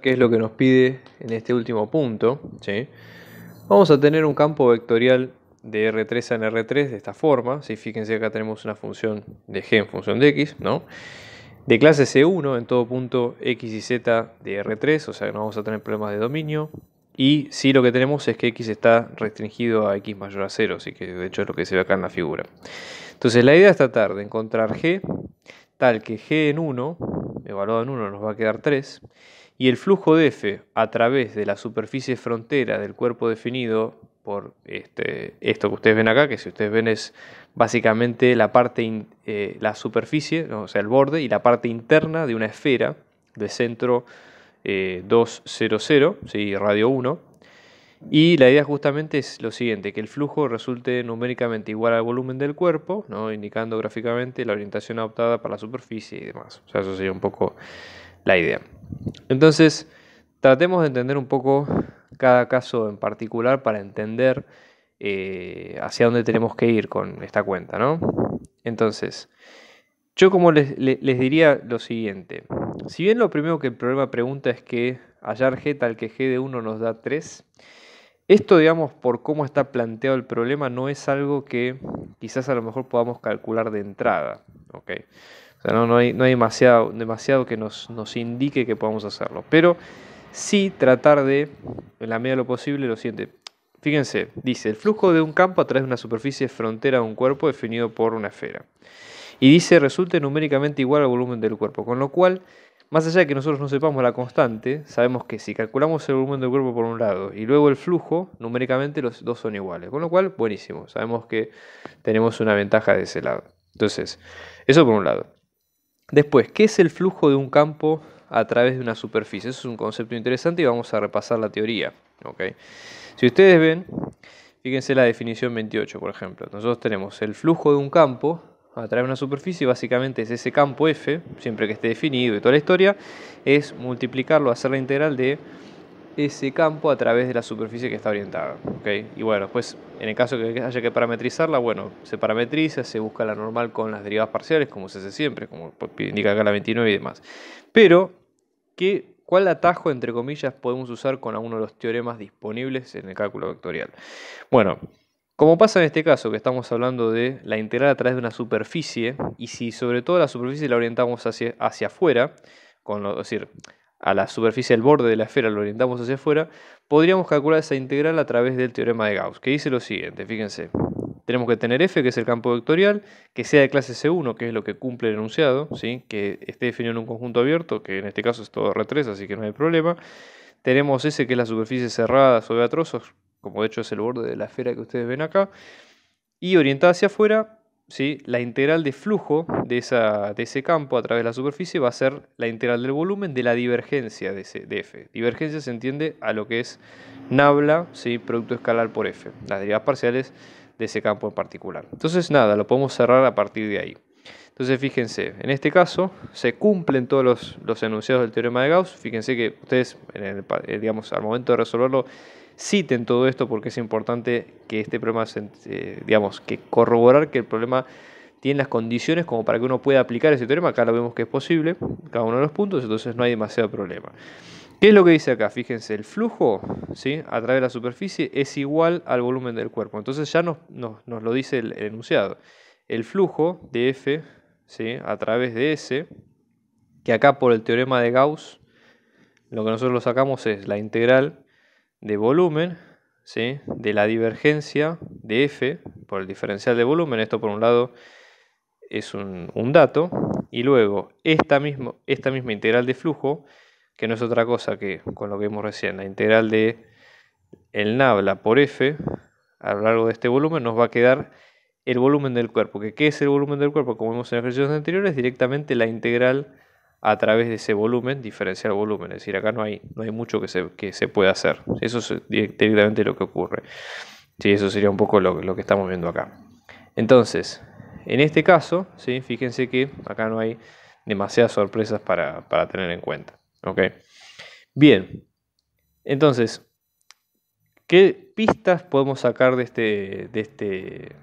que es lo que nos pide en este último punto, vamos a tener un campo vectorial de R3 en R3 de esta forma. Si Fíjense acá tenemos una función de g en función de x, ¿no? De clase C1 en todo punto x y z de R3, o sea que no vamos a tener problemas de dominio. Y sí lo que tenemos es que x está restringido a x mayor a 0, así que de hecho es lo que se ve acá en la figura. Entonces la idea es tratar de encontrar g tal que g en 1, evaluado en 1 nos va a quedar 3, y el flujo de F a través de la superficie frontera del cuerpo definido por este, esto que ustedes ven acá, que si ustedes ven es básicamente la parte, eh, la superficie, o sea, el borde y la parte interna de una esfera de centro 200, eh, ¿sí? radio 1. Y la idea justamente es lo siguiente, que el flujo resulte numéricamente igual al volumen del cuerpo, ¿no? indicando gráficamente la orientación adoptada para la superficie y demás. O sea, eso sería un poco la idea. Entonces, tratemos de entender un poco cada caso en particular para entender eh, hacia dónde tenemos que ir con esta cuenta, ¿no? Entonces, yo como les, diría lo siguiente. Si bien lo primero que el problema pregunta es que hallar g tal que g de 1 nos da 3, esto, digamos, por cómo está planteado el problema, no es algo que quizás a lo mejor podamos calcular de entrada, ¿ok? no, hay, demasiado, que nos, indique que podamos hacerlo. Pero sí tratar de, en la medida de lo posible, lo siguiente. Fíjense, dice, el flujo de un campo a través de una superficie frontera a un cuerpo definido por una esfera. Y dice, resulte numéricamente igual al volumen del cuerpo. Con lo cual, más allá de que nosotros no sepamos la constante, sabemos que si calculamos el volumen del cuerpo por un lado y luego el flujo, numéricamente los dos son iguales. Con lo cual, buenísimo. Sabemos que tenemos una ventaja de ese lado. Entonces, eso por un lado. Después, ¿qué es el flujo de un campo a través de una superficie? Eso es un concepto interesante y vamos a repasar la teoría. Si ustedes ven, fíjense la definición 28, por ejemplo. Nosotros tenemos el flujo de un campo a través de una superficie, básicamente es ese campo F, siempre que esté definido y toda la historia, es multiplicarlo, hacer la integral de ese campo a través de la superficie que está orientada. Y bueno, después, pues, en el caso que haya que parametrizarla, bueno, se parametriza, se busca la normal con las derivadas parciales, como se hace siempre, como pues, indica acá la 29 y demás. Pero, ¿qué, ¿cuál atajo, entre comillas, podemos usar con alguno de los teoremas disponibles en el cálculo vectorial? Bueno, como pasa en este caso, que estamos hablando de la integral a través de una superficie, y si sobre todo la superficie la orientamos hacia, hacia afuera, con lo, es decir, a la superficie del borde de la esfera, lo orientamos hacia afuera, podríamos calcular esa integral a través del teorema de Gauss, que dice lo siguiente, fíjense. Tenemos que tener f, que es el campo vectorial, que sea de clase C1, que es lo que cumple el enunciado, ¿sí? que esté definido en un conjunto abierto, que en este caso es todo R3, así que no hay problema. Tenemos S, que es la superficie cerrada sobre atrozos, como de hecho es el borde de la esfera que ustedes ven acá, y orientada hacia afuera, la integral de flujo de, de, ese campo a través de la superficie va a ser la integral del volumen de la divergencia de, ese, de f. Divergencia se entiende a lo que es nabla, ¿sí? producto escalar por f, las derivadas parciales de ese campo en particular. Entonces nada, lo podemos cerrar a partir de ahí. Entonces, fíjense, en este caso se cumplen todos los, enunciados del teorema de Gauss. Fíjense que ustedes, eh, digamos, al momento de resolverlo, citen todo esto porque es importante que este problema, eh, digamos, que corroborar que el problema tiene las condiciones como para que uno pueda aplicar ese teorema. Acá lo vemos que es posible, cada uno de los puntos, entonces no hay demasiado problema. ¿Qué es lo que dice acá? Fíjense, el flujo ¿sí? a través de la superficie es igual al volumen del cuerpo. Entonces ya nos, nos, lo dice el, enunciado. El flujo de F a través de S, que acá por el teorema de Gauss, lo que nosotros sacamos es la integral de volumen de la divergencia de F por el diferencial de volumen. Esto por un lado es un, dato. Y luego esta, mismo, esta misma integral de flujo, que no es otra cosa que con lo que vimos recién, la integral de el nabla por F a lo largo de este volumen nos va a quedar el volumen del cuerpo. que ¿Qué es el volumen del cuerpo? Como vimos en ejercicios anteriores, directamente la integral a través de ese volumen, diferencial volumen. Es decir, acá no hay, no hay mucho que se, pueda hacer. Eso es directamente lo que ocurre. Sí, eso sería un poco lo, lo que estamos viendo acá. Entonces, en este caso, ¿sí? fíjense que acá no hay demasiadas sorpresas para, tener en cuenta. ¿okay? Bien, entonces, ¿qué pistas podemos sacar de este, de este,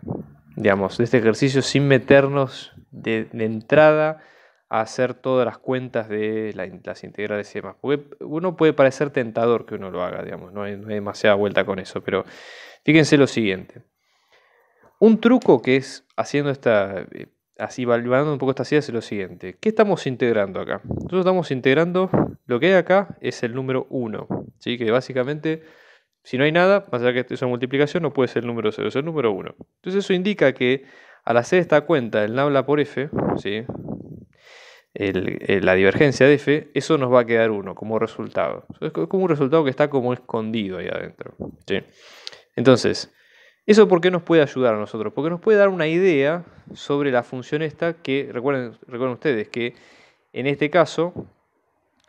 digamos, de este ejercicio sin meternos de, entrada a hacer todas las cuentas de las integrales y demás. Porque uno puede parecer tentador que uno lo haga, digamos, no hay, demasiada vuelta con eso, pero fíjense lo siguiente. Un truco que es haciendo esta, eh, así valorando un poco esta ideas es lo siguiente. ¿Qué estamos integrando acá? Nosotros estamos integrando, lo que hay acá es el número 1, ¿sí? que básicamente si no hay nada, más allá que esa multiplicación, no puede ser el número 0, es el número 1. Entonces eso indica que al hacer esta cuenta el nabla por f, ¿sí? la divergencia de f, eso nos va a quedar 1 como resultado. Es como un resultado que está como escondido ahí adentro. Entonces, ¿eso por qué nos puede ayudar a nosotros? Porque nos puede dar una idea sobre la función esta que, recuerden, recuerden ustedes, que en este caso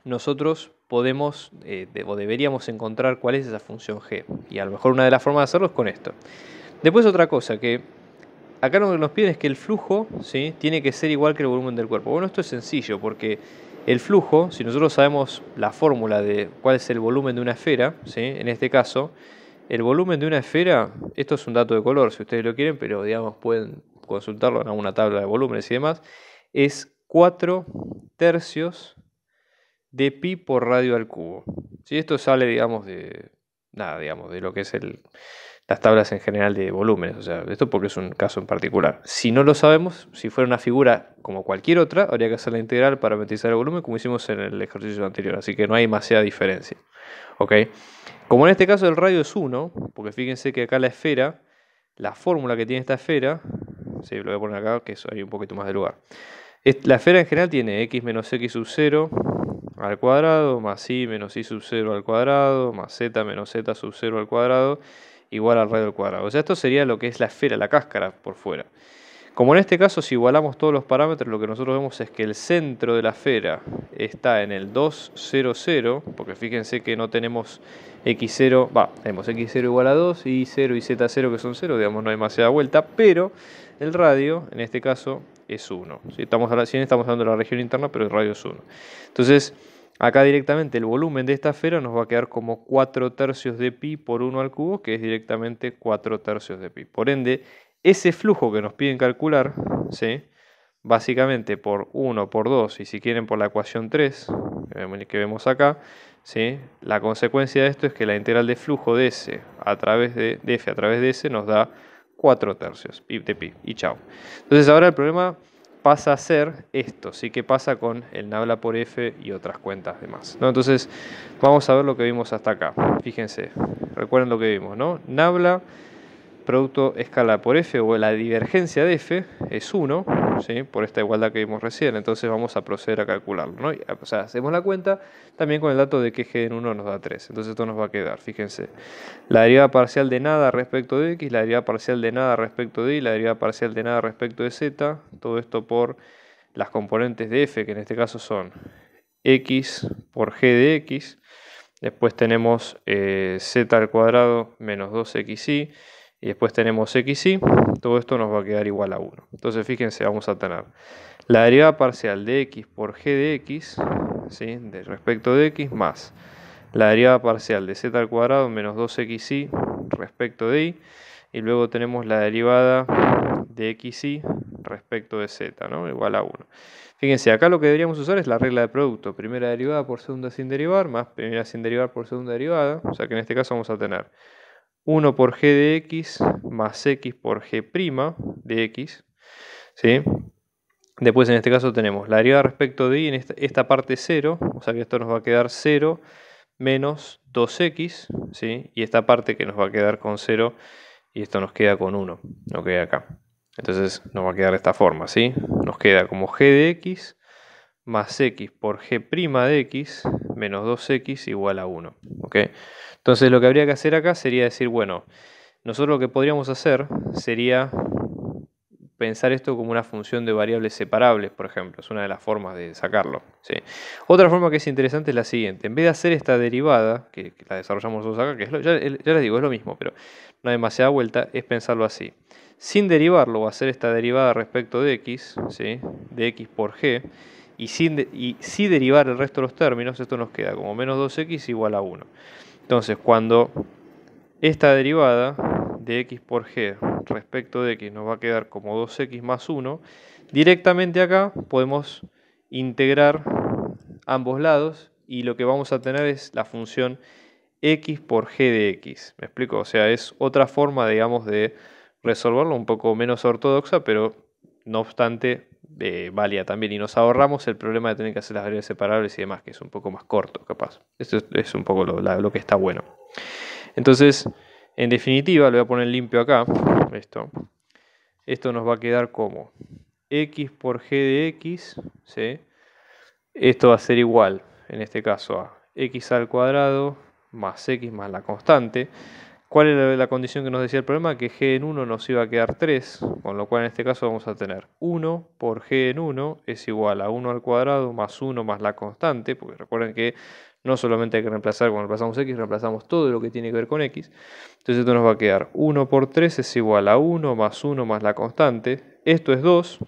nosotros podemos eh, o deberíamos encontrar cuál es esa función g. Y a lo mejor una de las formas de hacerlo es con esto. Después otra cosa, que acá lo nos piden es que el flujo ¿sí? tiene que ser igual que el volumen del cuerpo. Bueno, esto es sencillo porque el flujo, si nosotros sabemos la fórmula de cuál es el volumen de una esfera, en este caso, el volumen de una esfera, esto es un dato de color si ustedes lo quieren, pero digamos pueden consultarlo en alguna tabla de volúmenes y demás, es 4 tercios de pi por radio al cubo. Si esto sale, digamos, de nada, digamos, de lo que es el, las tablas en general de volúmenes, o sea, esto porque es un caso en particular. Si no lo sabemos, si fuera una figura como cualquier otra, habría que hacer la integral para metrizar el volumen como hicimos en el ejercicio anterior, así que no hay demasiada diferencia. ¿Ok? Como en este caso el radio es 1, porque fíjense que acá la esfera, la fórmula que tiene esta esfera, sí, lo voy a poner acá, que hay un poquito más de lugar. La esfera en general tiene x menos x sub 0 al cuadrado, más i menos i sub 0 al cuadrado, más z menos z sub 0 al cuadrado, igual al radio al cuadrado. O sea, esto sería lo que es la esfera, la cáscara por fuera. Como en este caso, si igualamos todos los parámetros, lo que nosotros vemos es que el centro de la esfera está en el 2, 0, 0, porque fíjense que no tenemos x0, va, tenemos x0 igual a 2, y 0 y z0 que son 0, digamos, no hay demasiada vuelta, pero el radio, en este caso, es 1. Si estamos, si estamos hablando de la región interna, pero el radio es 1. Entonces, acá directamente el volumen de esta esfera nos va a quedar como 4 tercios de pi por 1 al cubo, que es directamente 4 tercios de pi. Por ende, ese flujo que nos piden calcular, ¿sí? básicamente por 1, por 2 y si quieren por la ecuación 3 que vemos acá, ¿sí? la consecuencia de esto es que la integral de flujo de S a través de f a través de S nos da 4 tercios de pi y chao. Entonces ahora el problema pasa a ser esto, ¿sí? ¿Qué pasa con el nabla por f y otras cuentas demás? ¿no? Entonces vamos a ver lo que vimos hasta acá. Fíjense, recuerden lo que vimos, ¿no? Nabla producto escala por f o la divergencia de f es 1, por esta igualdad que vimos recién, entonces vamos a proceder a calcularlo. ¿no? O sea, hacemos la cuenta también con el dato de que g en 1 nos da 3, entonces esto nos va a quedar, fíjense. La derivada parcial de nada respecto de x, la derivada parcial de nada respecto de y, la derivada parcial de nada respecto de z, todo esto por las componentes de f, que en este caso son x por g de x, después tenemos eh, z al cuadrado menos 2xy, y después tenemos xy, todo esto nos va a quedar igual a 1. Entonces fíjense, vamos a tener la derivada parcial de x por g de x, ¿sí? de respecto de x, más la derivada parcial de z al cuadrado menos 2xy respecto de y, y luego tenemos la derivada de xy respecto de z, ¿no? igual a 1. Fíjense, acá lo que deberíamos usar es la regla de producto, primera derivada por segunda sin derivar, más primera sin derivar por segunda derivada, o sea que en este caso vamos a tener 1 por g de x más x por g' de x. ¿sí? Después en este caso tenemos la derivada respecto de y en esta, parte 0, o sea que esto nos va a quedar 0 menos 2x, ¿sí? y esta parte que nos va a quedar con 0 y esto nos queda con 1, nos queda acá. Entonces nos va a quedar de esta forma, ¿sí? Nos queda como g de x más x por g' de x menos 2x igual a 1. Entonces lo que habría que hacer acá sería decir, bueno, nosotros lo que podríamos hacer sería pensar esto como una función de variables separables, por ejemplo. Es una de las formas de sacarlo. Otra forma que es interesante es la siguiente. En vez de hacer esta derivada, que, la desarrollamos nosotros acá, que es ya, les digo, es lo mismo, pero no hay demasiada vuelta, es pensarlo así. Sin derivarlo o hacer esta derivada respecto de x, de x por g, y, sin, y si derivar el resto de los términos, esto nos queda como menos 2x igual a 1. Entonces, cuando esta derivada de x por g respecto de x nos va a quedar como 2x más 1, directamente acá podemos integrar ambos lados y lo que vamos a tener es la función x por g de x. ¿Me explico? O sea, es otra forma, digamos, de resolverlo, un poco menos ortodoxa, pero no obstante eh, también y nos ahorramos el problema de tener que hacer las variables separables y demás, que es un poco más corto, capaz. Esto es, un poco lo, que está bueno. Entonces, en definitiva, lo voy a poner limpio acá, esto. Esto nos va a quedar como x por g de x, Esto va a ser igual, en este caso, a x al cuadrado más x más la constante ¿Cuál era la condición que nos decía el problema? Que g en 1 nos iba a quedar 3, con lo cual en este caso vamos a tener 1 por g en 1 es igual a 1 al cuadrado más 1 más la constante, porque recuerden que no solamente hay que reemplazar cuando reemplazamos x, reemplazamos todo lo que tiene que ver con x. Entonces esto nos va a quedar 1 por 3 es igual a 1 más 1 más la constante, esto es 2,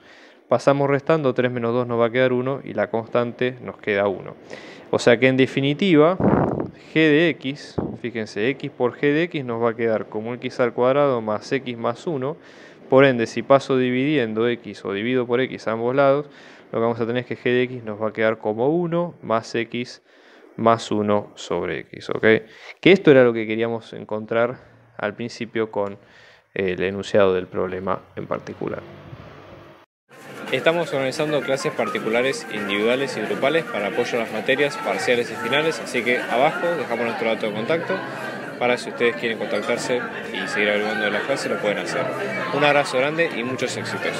pasamos restando, 3 menos 2 nos va a quedar 1 y la constante nos queda 1. O sea que en definitiva g de x, fíjense, x por g de x nos va a quedar como x al cuadrado más x más 1, por ende, si paso dividiendo x o divido por x a ambos lados, lo que vamos a tener es que g de x nos va a quedar como 1 más x más 1 sobre x. ¿ok? Que esto era lo que queríamos encontrar al principio con el enunciado del problema en particular. Estamos organizando clases particulares, individuales y grupales para apoyo a las materias parciales y finales, así que abajo dejamos nuestro dato de contacto para si ustedes quieren contactarse y seguir averiguando de las clases lo pueden hacer. Un abrazo grande y muchos éxitos.